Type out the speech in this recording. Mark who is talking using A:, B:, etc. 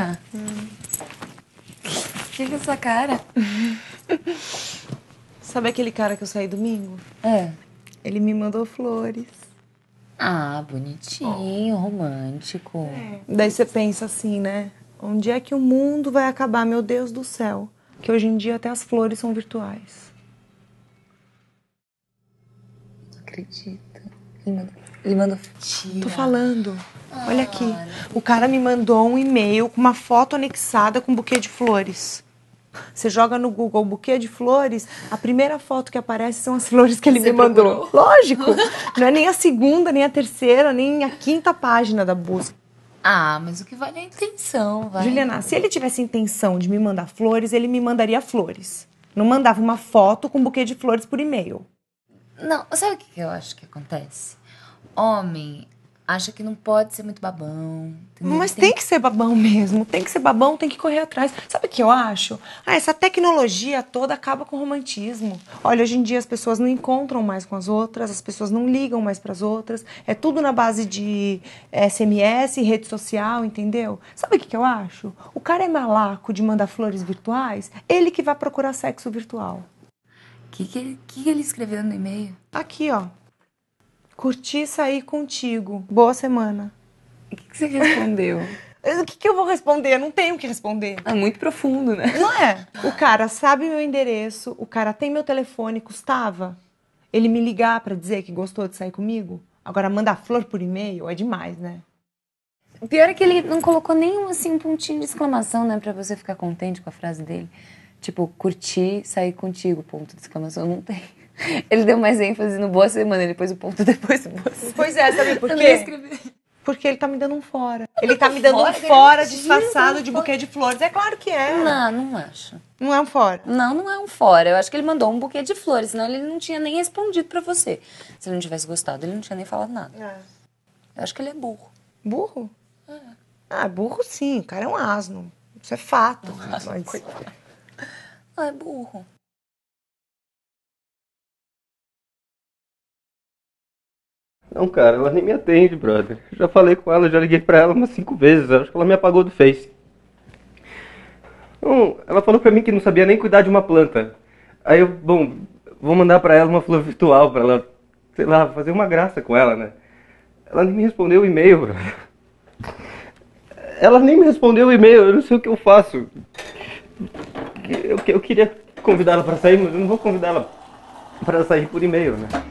A: cá. Hum. Que que é essa cara? Sabe aquele cara que eu
B: saí domingo? É. Ele me mandou flores.
A: Ah, bonitinho,
B: romântico. É. Daí você pensa assim, né? Onde é que o mundo vai acabar, meu Deus do céu? Que hoje em dia até as flores são virtuais.
A: Não acredito. Ele mandou. Ele mandou. Tira. Tô
B: falando. Olha aqui. O cara me mandou um e-mail com uma foto anexada com um buquê de flores. Você joga no Google buquê de flores, a primeira foto que aparece são as flores que ele Você me mandou. Procurou? Lógico! Não é nem a segunda, nem a terceira, nem a quinta página da busca. Ah, mas o
A: que vale é a intenção, vai. Juliana, se ele
B: tivesse intenção de me mandar flores, ele me mandaria flores. Não mandava uma foto com um buquê de flores por e-mail. Não, sabe o que,
A: que eu acho que acontece? Homem acha que não pode ser muito babão. Entendeu? Mas tem... tem... que
B: ser babão mesmo, tem que ser babão, tem que correr atrás. Sabe o que eu acho? Ah, essa tecnologia toda acaba com o romantismo. Olha, hoje em dia as pessoas não encontram mais com as outras, as pessoas não ligam mais para as outras. É tudo na base de SMS, eh, rede social, entendeu? Sabe o que eu acho? O cara é malaco de mandar flores virtuais, ele que vai procurar sexo virtual que, que, que ele escreveu no e-mail? Aqui, ó. Curti sair contigo. Boa semana. O que, que você respondeu? O que, que eu vou responder? Eu não tenho o que responder. É muito profundo, né? Não é? O cara sabe meu endereço, o cara tem meu telefone, custava ele me ligar para dizer que gostou de sair comigo? Agora mandar flor por e-mail é demais,
A: né? Pior é que ele não colocou nenhum assim um pontinho de exclamação, né, para você ficar contente com a frase dele. Tipo, curti sair contigo, ponto de exclamação, não tem. Ele deu mais ênfase no Boa Semana, ele pôs o ponto depois do Boa Semana. Pois é, sabe por quê? Porque ele tá me dando um fora. Ele tá me dando fora, um fora disfarçado de buquê de flores. É claro que é. Não, não acho. Não é um fora? Não, não é um fora. Eu acho que ele mandou um buquê de flores, senão ele não tinha nem respondido para você. Se ele não tivesse gostado, ele não tinha nem falado nada. É. Eu acho que ele é burro. Burro? É. Ah, burro sim. O cara é um asno. Isso é fato.
B: mas... Coitado
A: ou é burro? Não, cara, ela nem me atende, brother.
B: Já falei com ela, já liguei pra ela umas cinco vezes. Acho que ela me apagou do Face. Então, ela falou pra mim que não sabia nem cuidar de uma planta. Aí eu, bom, vou mandar pra ela uma flor virtual pra ela, sei lá, fazer uma graça com ela, né? Ela nem me respondeu o e-mail, brother. Ela nem me respondeu o e-mail, eu não sei o que eu faço eu, eu queria convidá-la para sair, mas eu não vou convidá-la para sair por e-mail, né?